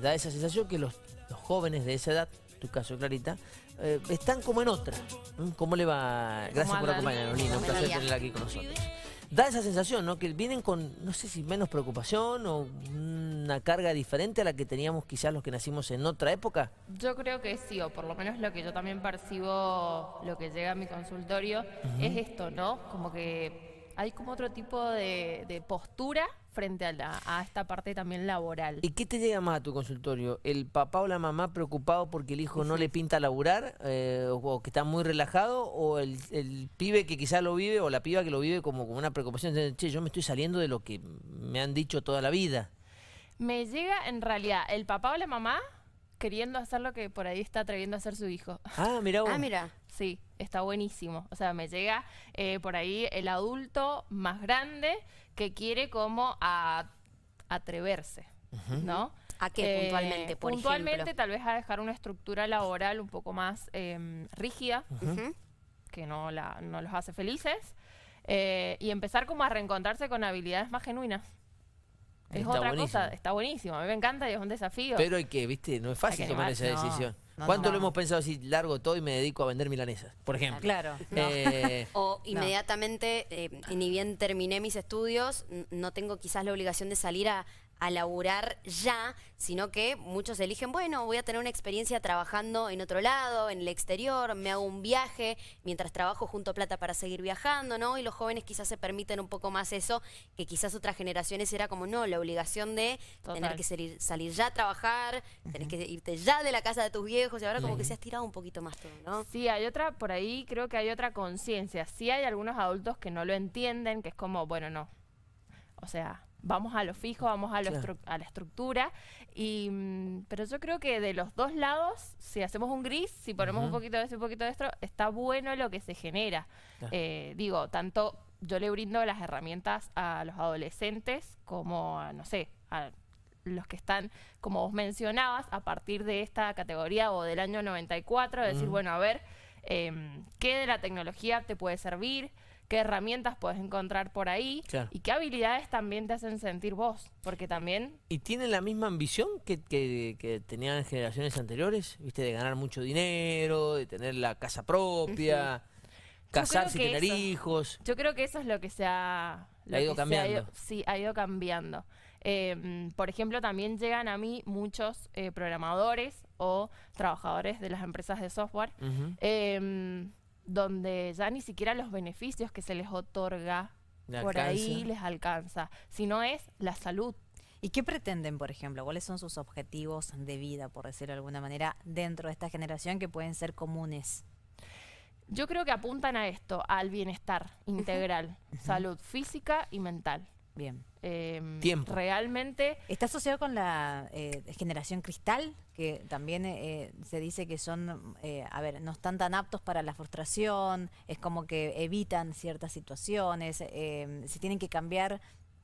da esa sensación que los, jóvenes de esa edad, tu caso Clarita, eh, están como en otra. ¿Cómo le va? Gracias por acompañarnos, un placer tenerla aquí con nosotros. Da esa sensación, ¿no? Que vienen con, no sé si menos preocupación o una carga diferente a la que teníamos quizás los que nacimos en otra época. Yo creo que sí, o por lo menos lo que yo también percibo, lo que llega a mi consultorio, es esto, ¿no? Como que hay como otro tipo de, postura frente a, esta parte también laboral. ¿Y qué te llega más a tu consultorio? ¿El papá o la mamá preocupado porque el hijo no le pinta laburar eh, o, que está muy relajado? ¿O el, pibe que quizá lo vive o la piba que lo vive como una preocupación? De, che, yo me estoy saliendo de lo que me han dicho toda la vida. Me llega en realidad el papá o la mamá queriendo hacer lo que por ahí está atreviendo a hacer su hijo. Ah, mira. Ah, mira. Sí está buenísimo. O sea, me llega eh, por ahí el adulto más grande que quiere como a, atreverse, ¿no? ¿A qué eh, puntualmente, por puntualmente, tal vez a dejar una estructura laboral un poco más em, rígida, que no, la, no los hace felices, eh, y empezar como a reencontrarse con habilidades más genuinas. Es otra cosa, está buenísimo, a mí me encanta y es un desafío. Pero hay que, viste, no es fácil tomar esa decisión. ¿Cuánto lo hemos pensado así, largo todo y me dedico a vender milanesas, por ejemplo? Claro. Eh, o inmediatamente, eh, ni bien terminé mis estudios, no tengo quizás la obligación de salir a, a laburar ya, sino que muchos eligen, bueno, voy a tener una experiencia trabajando en otro lado, en el exterior, me hago un viaje, mientras trabajo junto plata para seguir viajando, ¿no? Y los jóvenes quizás se permiten un poco más eso, que quizás otras generaciones era como, no, la obligación de tener que salir, ya a trabajar, tenés que irte ya de la casa de tus viejos, y ahora como que se has tirado un poquito más todo, ¿no? Sí, hay otra, por ahí creo que hay otra conciencia. Sí hay algunos adultos que no lo entienden, que es como, bueno, no. O sea, vamos a lo fijo, vamos a, la estructura. Mm, pero yo creo que de los dos lados, si hacemos un gris, si ponemos un poquito de esto y un poquito de esto, está bueno lo que se genera. Eh, digo, tanto yo le brindo las herramientas a los adolescentes como a, no sé, a los que están, como vos mencionabas, a partir de esta categoría o del año 94, decir, mm. bueno, a ver, em, ¿qué de la tecnología te puede servir? qué herramientas puedes encontrar por ahí y qué habilidades también te hacen sentir vos, porque también... ¿Y tienen la misma ambición que, tenían generaciones anteriores? ¿Viste? De ganar mucho dinero, de tener la casa propia, casarse y tener hijos. Yo creo que eso es lo que se ha... ha ido cambiando. sí, ha ido cambiando. Em, por ejemplo, también llegan a mí muchos eh, programadores o trabajadores de las empresas de software donde ya ni siquiera los beneficios que se les otorga por ahí les alcanza, sino es la salud. ¿Y qué pretenden, por ejemplo? ¿Cuáles son sus objetivos de vida, por decirlo de alguna manera, dentro de esta generación que pueden ser comunes? Yo creo que apuntan a esto, al bienestar integral, salud física y mental. Bien. Eh, Realmente. ¿Está asociado con la eh, generación cristal? Que también eh, se dice que son, eh, a ver, no están tan aptos para la frustración, es como que evitan ciertas situaciones, em, si tienen que cambiar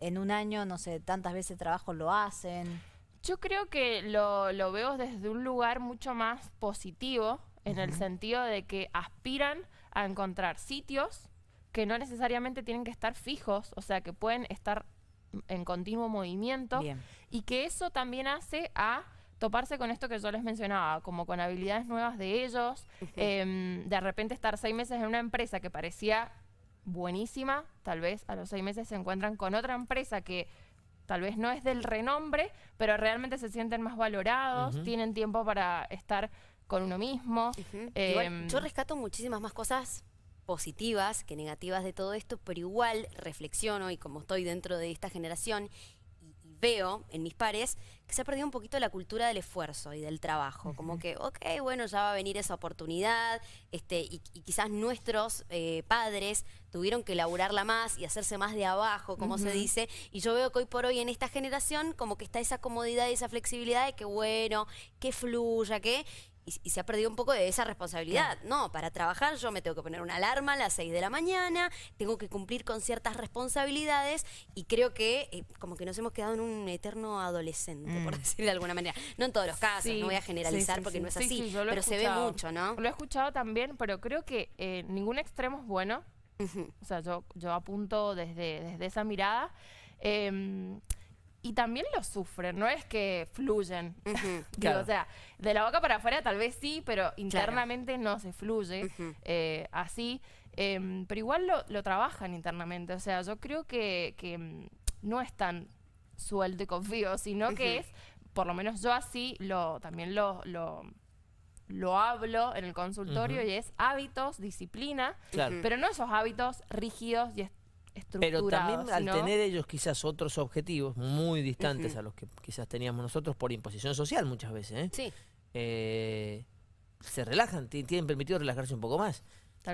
en un año, no sé, tantas veces trabajo lo hacen. Yo creo que lo, veo desde un lugar mucho más positivo, en el sentido de que aspiran a encontrar sitios que no necesariamente tienen que estar fijos, o sea, que pueden estar en continuo movimiento y que eso también hace a toparse con esto que yo les mencionaba, como con habilidades nuevas de ellos, em, de repente estar seis meses en una empresa que parecía buenísima, tal vez a los seis meses se encuentran con otra empresa que tal vez no es del renombre, pero realmente se sienten más valorados, tienen tiempo para estar con uno mismo. Em, yo rescato muchísimas más cosas positivas que negativas de todo esto, pero igual reflexiono y como estoy dentro de esta generación y, veo en mis pares que se ha perdido un poquito la cultura del esfuerzo y del trabajo, como que, ok, bueno, ya va a venir esa oportunidad, este, y, quizás nuestros eh, padres tuvieron que laburarla más y hacerse más de abajo, como se dice, y yo veo que hoy por hoy en esta generación como que está esa comodidad y esa flexibilidad de que, bueno, que fluya, que y, se ha perdido un poco de esa responsabilidad. No, para trabajar yo me tengo que poner una alarma a las 6 de la mañana, tengo que cumplir con ciertas responsabilidades y creo que eh, como que nos hemos quedado en un eterno adolescente, por mm. decirlo de alguna manera. No en todos los casos, no voy a generalizar porque no es así, pero se ve mucho, ¿no? Lo he escuchado también, pero creo que eh, ningún extremo es bueno. O sea, yo, yo apunto desde, desde esa mirada. Em, y también lo sufren, no es que fluyen. O sea, de la boca para afuera tal vez sí, pero internamente no se fluye eh, así. Em, pero igual lo, trabajan internamente. O sea, yo creo que, mm, no es tan suelto y confío, sino que es, por lo menos yo así, lo también lo, lo hablo en el consultorio y es hábitos, disciplina, pero no esos hábitos rígidos y, estrictos. Pero también al tener ellos quizás otros objetivos muy distantes a los que quizás teníamos nosotros por imposición social muchas veces, ¿eh? Eh, se relajan, tienen permitido relajarse un poco más.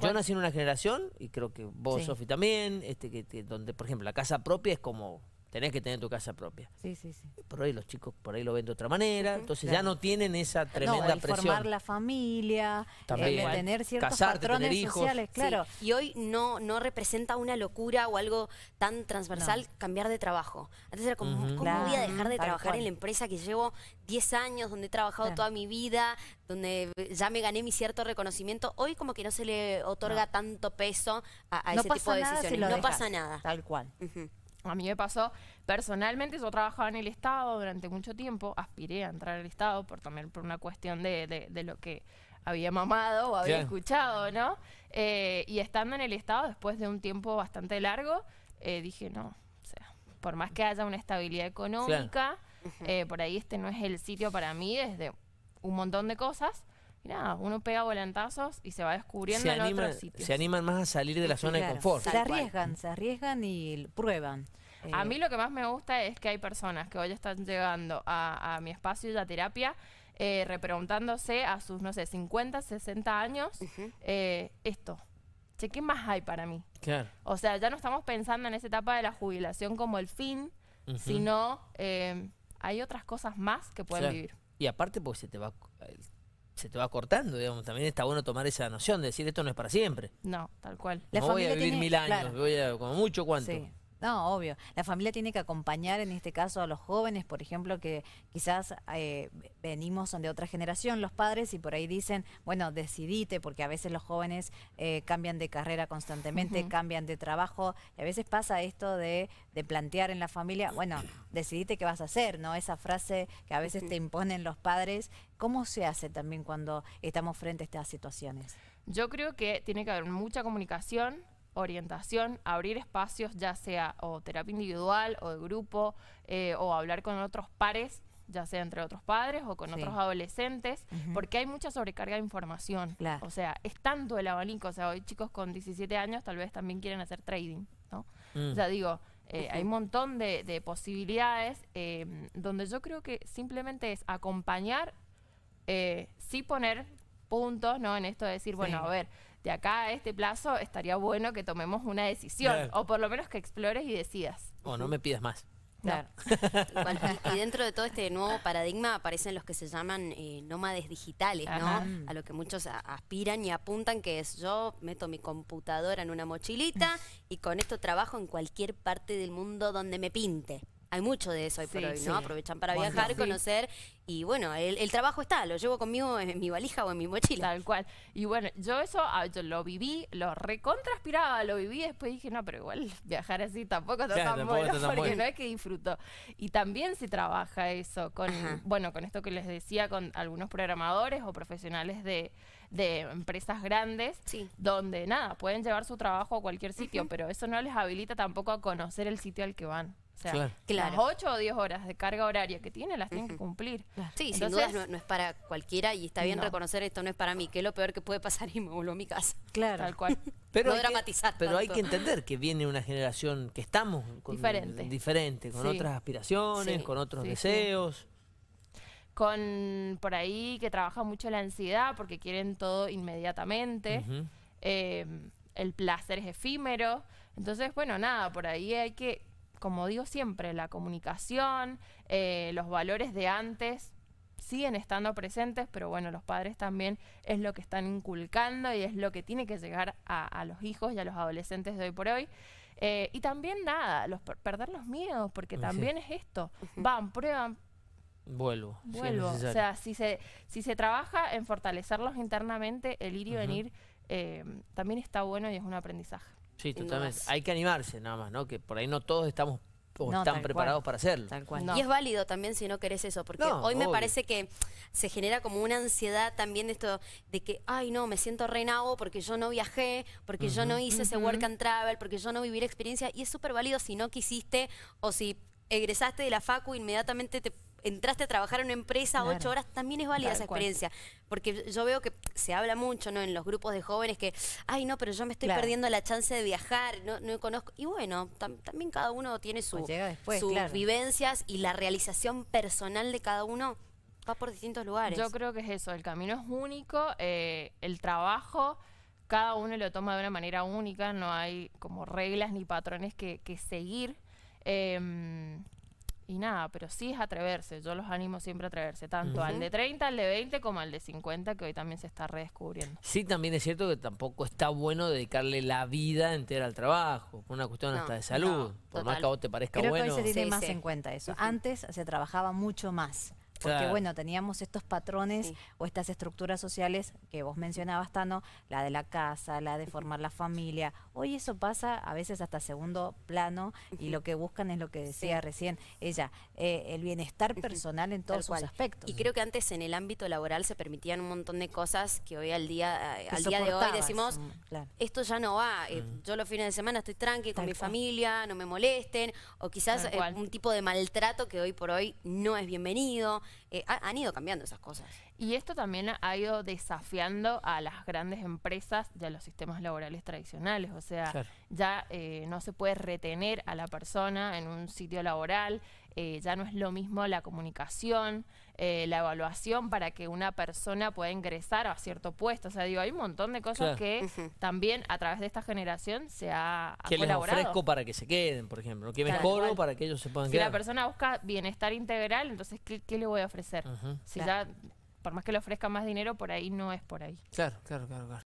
Yo nací en una generación, y creo que vos, Sofi, también, este, que, donde, por ejemplo, la casa propia es como tenés que tener tu casa propia. Sí, sí, sí. Por ahí los chicos por ahí lo ven de otra manera, entonces ya no tienen esa tremenda no, formar la familia, tener ciertos patrones sociales, claro. Y hoy no, no representa una locura o algo tan transversal cambiar de trabajo. Antes era como, ¿cómo voy a dejar de trabajar en la empresa que llevo 10 años, donde he trabajado toda mi vida, donde ya me gané mi cierto reconocimiento? Hoy como que no se le otorga tanto peso a, ese tipo de decisiones. no pasa nada. Tal cual. A mí me pasó personalmente, yo trabajaba en el Estado durante mucho tiempo, aspiré a entrar al Estado por también por una cuestión de, de, lo que había mamado o había escuchado, ¿no? Eh, y estando en el Estado después de un tiempo bastante largo, eh, dije, no, o sea, por más que haya una estabilidad económica, eh, por ahí este no es el sitio para mí desde un montón de cosas. Y uno pega volantazos y se va descubriendo se en otros sitios. Se animan más a salir de la zona de confort. Se arriesgan, se arriesgan y prueban. A eh, mí lo que más me gusta es que hay personas que hoy están llegando a, mi espacio de terapia eh, repreguntándose a sus, no sé, 50, 60 años eh, esto. Che, ¿qué más hay para mí? Claro. O sea, ya no estamos pensando en esa etapa de la jubilación como el fin, sino hay otras cosas más que pueden vivir. Y aparte, porque se te va, se te va cortando, digamos. También está bueno tomar esa noción de decir esto no es para siempre. No, tal cual. no voy a vivir mil años, voy a, como mucho, ¿cuánto? No, obvio. La familia tiene que acompañar en este caso a los jóvenes, por ejemplo, que quizás eh, venimos de otra generación, los padres, y por ahí dicen, bueno, decidite, porque a veces los jóvenes eh, cambian de carrera constantemente, cambian de trabajo, y a veces pasa esto de, plantear en la familia, bueno, decidite qué vas a hacer, ¿no? Esa frase que a veces te imponen los padres. ¿Cómo se hace también cuando estamos frente a estas situaciones? Yo creo que tiene que haber mucha comunicación, orientación, abrir espacios, ya sea o terapia individual o de grupo, eh, o hablar con otros pares, ya sea entre otros padres o con otros adolescentes, porque hay mucha sobrecarga de información. O sea, es tanto el abanico. O sea, hoy chicos con 17 años tal vez también quieren hacer trading, ¿no? O sea, mm. digo, eh, hay un montón de, posibilidades em, donde yo creo que simplemente es acompañar, eh, sí poner puntos, ¿no? En esto de decir, bueno, a ver, de acá a este plazo estaría bueno que tomemos una decisión, o por lo menos que explores y decidas. O no me pidas más. Claro. y, dentro de todo este nuevo paradigma aparecen los que se llaman eh, nómades digitales, ¿no? A lo que muchos aspiran y apuntan, que es yo meto mi computadora en una mochilita y con esto trabajo en cualquier parte del mundo donde me pinte hay mucho de eso hoy por hoy, ¿no? Aprovechan para viajar, conocer y bueno, el, trabajo está, lo llevo conmigo en, mi valija o en mi mochila. Tal cual. Y bueno, yo eso ah, yo lo viví, lo recontraspiraba, lo viví, después dije, no, pero igual viajar así tampoco está tan bueno, porque no es que disfruto. Y también se trabaja eso con, bueno, con esto que les decía, con algunos programadores o profesionales de, empresas grandes, donde nada, pueden llevar su trabajo a cualquier sitio, pero eso no les habilita tampoco a conocer el sitio al que van sea, claro. las 8 o 10 horas de carga horaria que tiene las tienen que cumplir. Sí, sin duda no, es para cualquiera y está bien reconocer esto no es para mí, que es lo peor que puede pasar y me vuelvo a mi casa. Claro. Tal cual. Pero no dramatizar. pero hay que entender que viene una generación que estamos con, diferente. con otras aspiraciones, con otros deseos. Con por ahí que trabaja mucho la ansiedad porque quieren todo inmediatamente. Eh, el placer es efímero. Entonces, bueno, nada, por ahí hay que como digo siempre, la comunicación, eh, los valores de antes siguen estando presentes, pero bueno, los padres también es lo que están inculcando y es lo que tiene que llegar a, los hijos y a los adolescentes de hoy por hoy. Eh, y también nada, los, perder los miedos, porque también es esto. Van, prueban, Vuelvo. Vuelvo. o sea, si se, si se trabaja en fortalecerlos internamente, el ir y venir eh, también está bueno y es un aprendizaje. Sí, totalmente. Hay que animarse nada más, ¿no? Que por ahí no todos estamos o están preparados para hacerlo. Y es válido también si no querés eso, porque hoy me parece que se genera como una ansiedad también de esto, de que, ay no, me siento renago porque yo no viajé, porque yo no hice ese work and travel, porque yo no viví la experiencia, y es súper válido si no quisiste o si egresaste de la facu, inmediatamente te entraste a trabajar en una empresa ocho horas, también es válida esa experiencia. Porque yo veo que se habla mucho ¿no? en los grupos de jóvenes que, ay, no, pero yo me estoy perdiendo la chance de viajar, no, no conozco. Y bueno, también cada uno tiene su, sus vivencias y la realización personal de cada uno va por distintos lugares. Yo creo que es eso, el camino es único, eh, el trabajo cada uno lo toma de una manera única, no hay como reglas ni patrones que, seguir. Em, y nada, pero sí es atreverse. Yo los animo siempre a atreverse, tanto al de 30, al de 20, como al de 50, que hoy también se está redescubriendo. Sí, también es cierto que tampoco está bueno dedicarle la vida entera al trabajo, por una cuestión hasta de salud, por más que a vos te parezca bueno. se tiene más en cuenta eso. Antes se trabajaba mucho más. Porque bueno, teníamos estos patrones o estas estructuras sociales que vos mencionabas, Tano, la de la casa, la de formar la familia, Hoy eso pasa a veces hasta segundo plano y lo que buscan es lo que decía recién ella, eh, el bienestar personal en todos sus aspectos. Y creo que antes en el ámbito laboral se permitían un montón de cosas que hoy al día, al día de hoy decimos, mm, esto ya no va, eh, yo los fines de semana estoy tranqui con mi familia, no me molesten, o quizás eh, un tipo de maltrato que hoy por hoy no es bienvenido. Eh, han ido cambiando esas cosas. Y esto también ha ido desafiando a las grandes empresas y a los sistemas laborales tradicionales. O sea, ya eh, no se puede retener a la persona en un sitio laboral. Eh, ya no es lo mismo la comunicación, eh, la evaluación para que una persona pueda ingresar a cierto puesto. O sea, digo, hay un montón de cosas que también a través de esta generación se ha, ¿Qué ofrezco para que se queden, por ejemplo? ¿Qué mejoro para que ellos se puedan quedar? la persona busca bienestar integral, entonces, ¿qué, le voy a ofrecer? Si ya por más que le ofrezca más dinero, por ahí no es por ahí. claro, claro. claro.